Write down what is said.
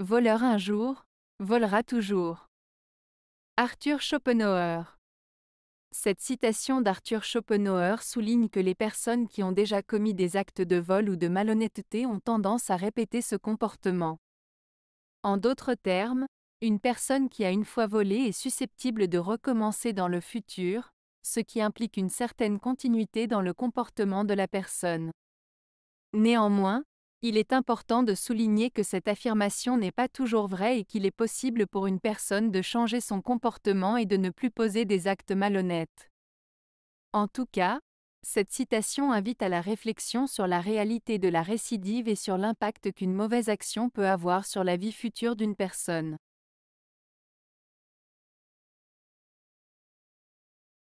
Voleur un jour, volera toujours. Arthur Schopenhauer. Cette citation d'Arthur Schopenhauer souligne que les personnes qui ont déjà commis des actes de vol ou de malhonnêteté ont tendance à répéter ce comportement. En d'autres termes, une personne qui a une fois volé est susceptible de recommencer dans le futur, ce qui implique une certaine continuité dans le comportement de la personne. Néanmoins, il est important de souligner que cette affirmation n'est pas toujours vraie et qu'il est possible pour une personne de changer son comportement et de ne plus poser des actes malhonnêtes. En tout cas, cette citation invite à la réflexion sur la réalité de la récidive et sur l'impact qu'une mauvaise action peut avoir sur la vie future d'une personne.